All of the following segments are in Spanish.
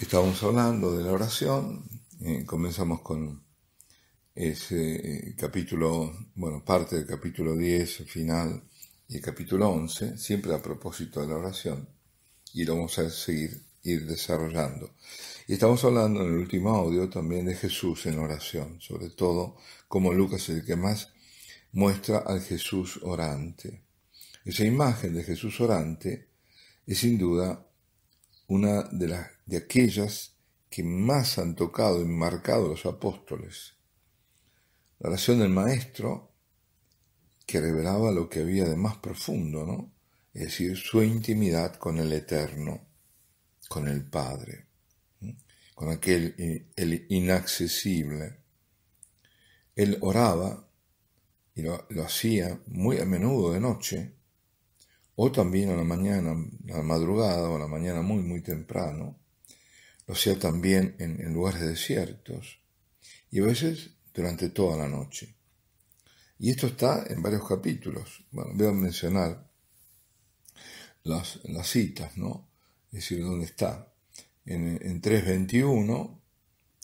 Estamos hablando de la oración, eh, comenzamos con ese eh, capítulo, bueno, parte del capítulo 10, final, y el capítulo 11, siempre a propósito de la oración, y lo vamos a seguir ir desarrollando. Y estamos hablando en el último audio también de Jesús en oración, sobre todo como Lucas es el que más muestra al Jesús orante. Esa imagen de Jesús orante es sin duda una de, las, de aquellas que más han tocado y marcado los apóstoles. La oración del Maestro que revelaba lo que había de más profundo, ¿no? Es decir, su intimidad con el Eterno, con el Padre, con aquel eh, el inaccesible. Él oraba y lo hacía muy a menudo de noche, o también a la mañana, a la madrugada o a la mañana muy, muy temprano, lo sea también en, lugares desiertos y a veces durante toda la noche. Y esto está en varios capítulos. Bueno, voy a mencionar las, citas, ¿no? Es decir, dónde está. En, en 3.21,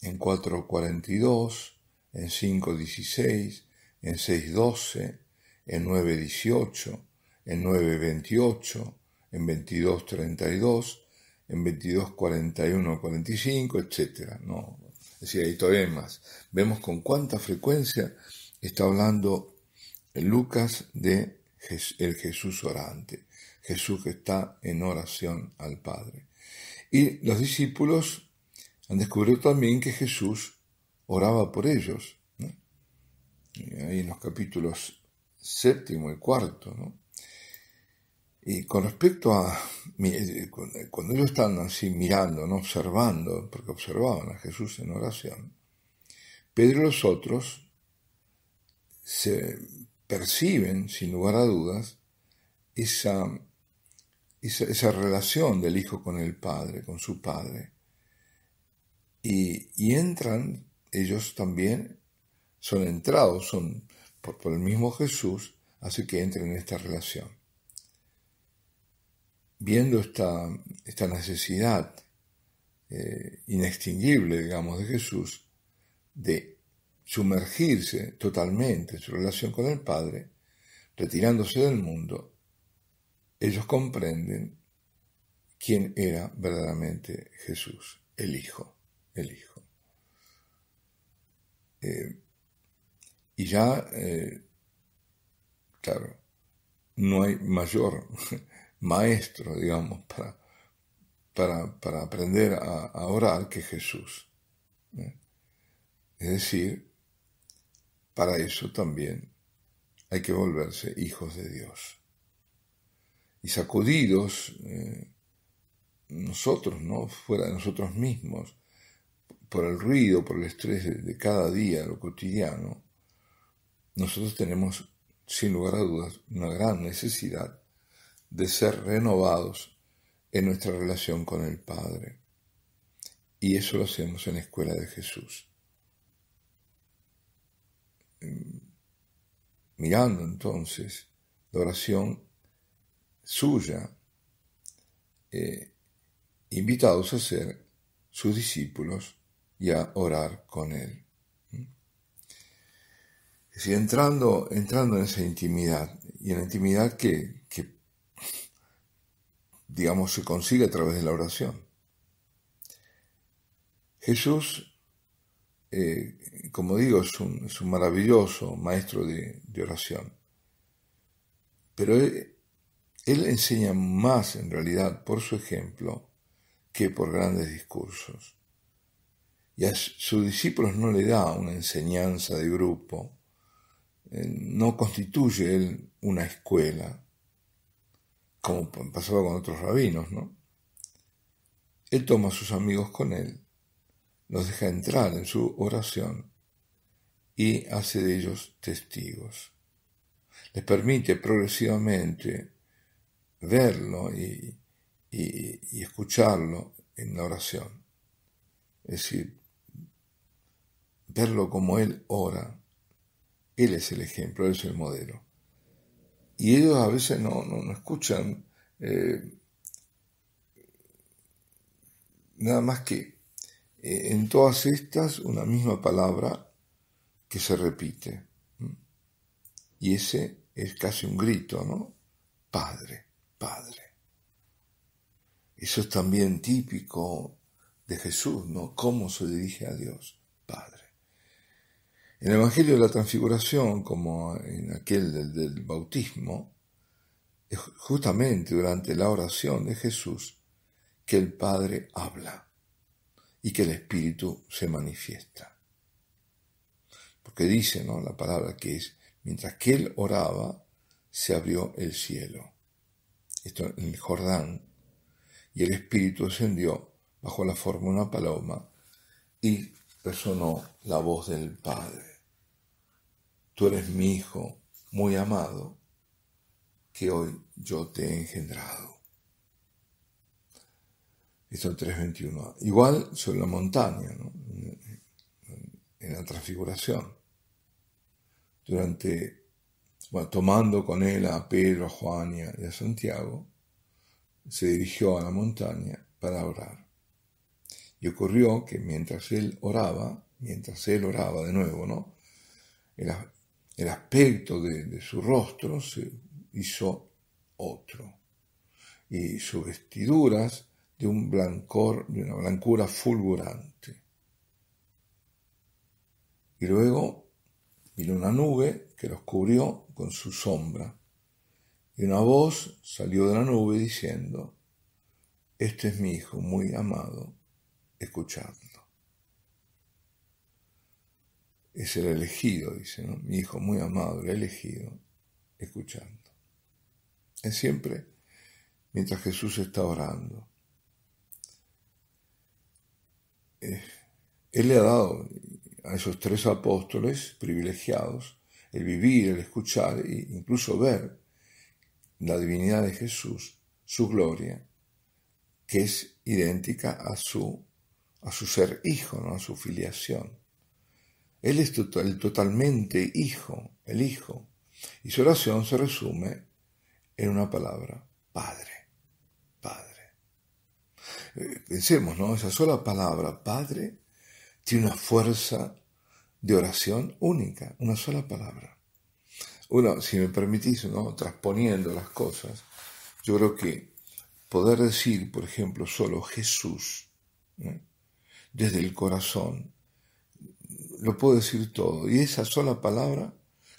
en 4.42, en 5.16, en 6.12, en 9.18, en 9.28, en 22.32, en 45, etc. No, es decir, hay todavía más. Vemos con cuánta frecuencia está hablando Lucas de el Jesús orante, Jesús que está en oración al Padre. Y los discípulos han descubierto también que Jesús oraba por ellos. ahí en los capítulos séptimo y cuarto, ¿no? Y con respecto a eh, eh, cuando ellos están así mirando, ¿no? observando, porque observaban a Jesús en oración, Pedro y los otros se perciben, sin lugar a dudas, esa, esa, relación del Hijo con el Padre, con su Padre. Y, entran, ellos también son entrados, son por, el mismo Jesús, así que entran en esta relación viendo esta, necesidad eh, inextinguible, digamos, de Jesús, de sumergirse totalmente en su relación con el Padre, retirándose del mundo, ellos comprenden quién era verdaderamente Jesús, el Hijo, el Hijo. Eh, y ya, eh, claro, no hay mayor maestro, digamos, para, para, aprender a, orar que Jesús. Es decir, para eso también hay que volverse hijos de Dios. Y sacudidos eh, nosotros, ¿no? Fuera de nosotros mismos, por el ruido, por el estrés de cada día, lo cotidiano, nosotros tenemos, sin lugar a dudas, una gran necesidad de ser renovados en nuestra relación con el Padre. Y eso lo hacemos en la escuela de Jesús. Mm, mirando entonces la oración suya, eh, invitados a ser sus discípulos y a orar con él. Mm. Es entrando, entrando en esa intimidad, y en la intimidad que, que digamos, se consigue a través de la oración. Jesús, eh, como digo, es un, maravilloso maestro de, oración, pero él, él enseña más en realidad por su ejemplo que por grandes discursos. Y a sus discípulos no le da una enseñanza de grupo, eh, no constituye él una escuela, como pasaba con otros rabinos, ¿no? Él toma a sus amigos con él, los deja entrar en su oración y hace de ellos testigos. Les permite progresivamente verlo y, escucharlo en la oración. Es decir, verlo como él ora. Él es el ejemplo, él es el modelo y ellos a veces no, no, escuchan eh, nada más que eh, en todas estas una misma palabra que se repite. Y ese es casi un grito, ¿no? Padre, Padre. Eso es también típico de Jesús, ¿no? Cómo se dirige a Dios. En el Evangelio de la Transfiguración, como en aquel del, bautismo, es justamente durante la oración de Jesús que el Padre habla y que el Espíritu se manifiesta. Porque dice ¿no? la palabra que es, mientras que él oraba, se abrió el cielo. Esto en el Jordán. Y el Espíritu ascendió bajo la forma de una paloma y resonó la voz del Padre. Tú eres mi Hijo muy amado, que hoy yo te he engendrado. Esto es 3.21. Igual sobre la montaña, ¿no? en la transfiguración. Durante, bueno, tomando con él a Pedro, a Juan y a Santiago, se dirigió a la montaña para orar. Y ocurrió que mientras él oraba, mientras él oraba de nuevo, ¿no? el aspecto de, su rostro se hizo otro, y sus vestiduras de un blancor, de una blancura fulgurante. Y luego vino una nube que los cubrió con su sombra, y una voz salió de la nube diciendo, Este es mi Hijo muy amado, escuchad. es el elegido, dice, mi hijo muy amado, el elegido, escuchando. Es siempre mientras Jesús está orando. Eh, él le ha dado a esos tres apóstoles privilegiados el vivir, el escuchar e incluso ver la divinidad de Jesús, su gloria, que es idéntica a su, a su ser hijo, ¿no? a su filiación. Él es el totalmente hijo, el hijo. Y su oración se resume en una palabra, Padre, Padre. Eh, pensemos, ¿no? Esa sola palabra, Padre, tiene una fuerza de oración única, una sola palabra. Uno, si me permitís, ¿no? Transponiendo las cosas, yo creo que poder decir, por ejemplo, solo Jesús, ¿eh? desde el corazón, lo puedo decir todo. Y esa sola palabra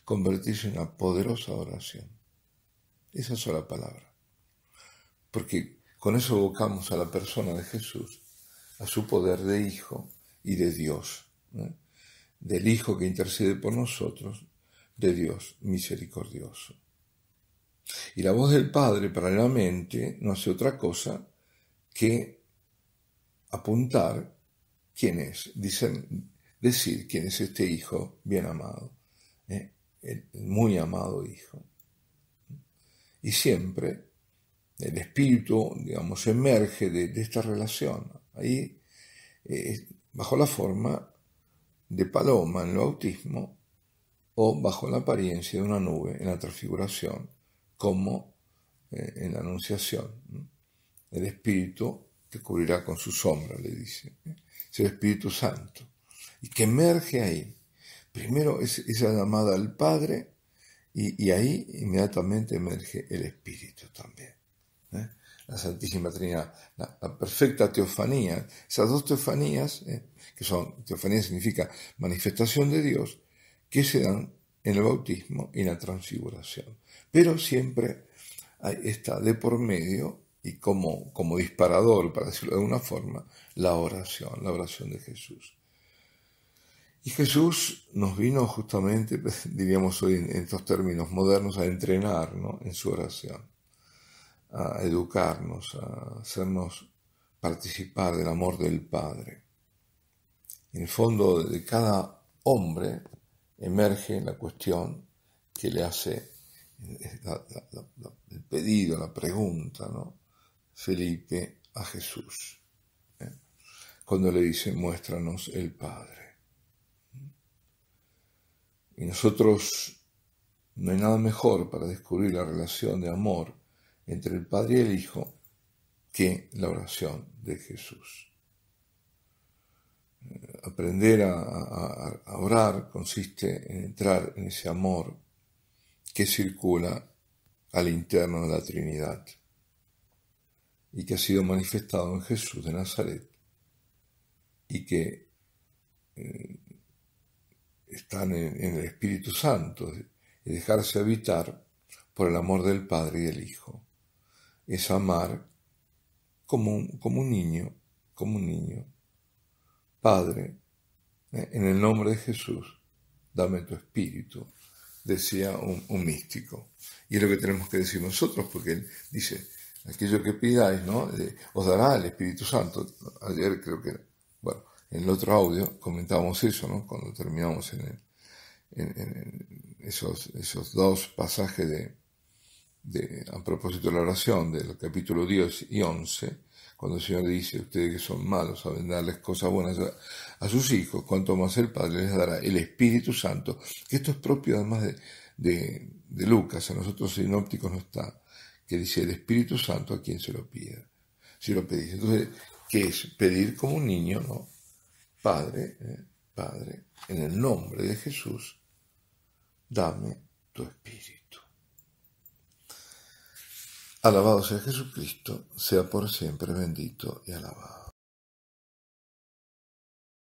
convertirse en una poderosa oración. Esa sola palabra. Porque con eso evocamos a la persona de Jesús, a su poder de Hijo y de Dios. Del Hijo que intercede por nosotros, de Dios misericordioso. Y la voz del Padre, paralelamente, no hace otra cosa que apuntar quién es. Dicen, decir quién es este hijo bien amado, ¿eh? el muy amado hijo. Y siempre el espíritu, digamos, emerge de, esta relación. Ahí, eh, bajo la forma de paloma en el bautismo o bajo la apariencia de una nube en la transfiguración, como eh, en la anunciación. El espíritu te cubrirá con su sombra, le dice. Es el Espíritu Santo y que emerge ahí. Primero es esa llamada al Padre y, ahí inmediatamente emerge el Espíritu también. ¿eh? La Santísima Trinidad, la, perfecta teofanía, esas dos teofanías, ¿eh? que son, teofanía significa manifestación de Dios, que se dan en el bautismo y en la transfiguración. Pero siempre está de por medio y como, como disparador, para decirlo de alguna forma, la oración, la oración de Jesús. Y Jesús nos vino justamente, pues, diríamos hoy en estos términos modernos, a entrenar en su oración, a educarnos, a hacernos participar del amor del Padre. En el fondo de cada hombre emerge la cuestión que le hace el pedido, la pregunta, ¿no? Felipe a Jesús, ¿eh? cuando le dice, muéstranos el Padre. Y nosotros no hay nada mejor para descubrir la relación de amor entre el Padre y el Hijo que la oración de Jesús. Aprender a, orar consiste en entrar en ese amor que circula al interno de la Trinidad y que ha sido manifestado en Jesús de Nazaret y que eh, están en, el Espíritu Santo y dejarse habitar por el amor del Padre y del Hijo. Es amar como un, como un niño, como un niño. Padre, eh, en el nombre de Jesús, dame tu espíritu, decía un, místico. Y es lo que tenemos que decir nosotros, porque él dice, aquello que pidáis, ¿no? Eh, os dará el Espíritu Santo. Ayer creo que en el otro audio comentábamos eso, ¿no? Cuando terminamos en, esos, esos, dos pasajes de, a propósito de la oración del capítulo 10 y 11, cuando el Señor dice, ustedes que son malos saben darles cosas buenas a, sus hijos, cuanto más el Padre les dará el Espíritu Santo, que esto es propio además de, de, Lucas, a nosotros sinópticos no está, que dice el Espíritu Santo a quien se lo pida, si lo pedís. Entonces, ¿qué es? Pedir como un niño, ¿no? Padre, eh, Padre, en el nombre de Jesús, dame tu espíritu. Alabado sea Jesucristo, sea por siempre bendito y alabado.